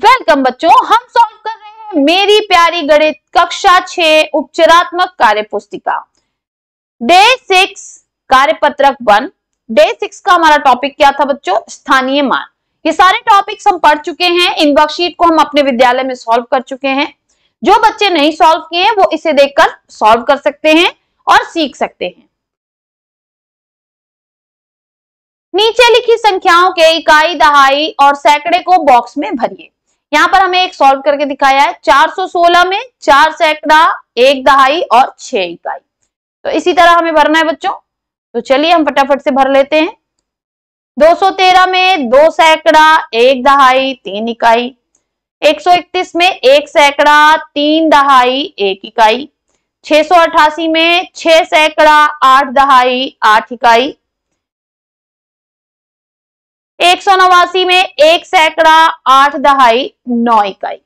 welcome बच्चों हम solve कर रहे हैं मेरी प्यारी गणित कक्षा छे उपचरात्मक कार्य पुस्तिका डे सिक्स कार्य पत्रक वन डे सिक्स का हमारा टॉपिक क्या था बच्चों स्थानीय मान ये सारे टॉपिक्स हम पढ़ चुके हैं इन वर्कशीट को हम अपने विद्यालय में सॉल्व कर चुके हैं जो बच्चे नहीं सॉल्व किए हैं वो इसे देखकर सॉल्व कर सकते हैं और सीख सकते हैं नीचे लिखी संख्याओं के इकाई दहाई और सैकड़े को बॉक्स में भरिए यहाँ पर हमें एक सॉल्व करके दिखाया है 416 में चार सैकड़ा एक दहाई और छह इकाई तो इसी तरह हमें भरना है बच्चों तो चलिए हम फटाफट से भर लेते हैं 213 में दो सैकड़ा एक दहाई तीन इकाई 131 में एक सैकड़ा तीन दहाई एक इकाई 688 में छह सैकड़ा आठ दहाई आठ इकाई एक सौ नवासी में एक सैकड़ा आठ दहाई नौ इकाई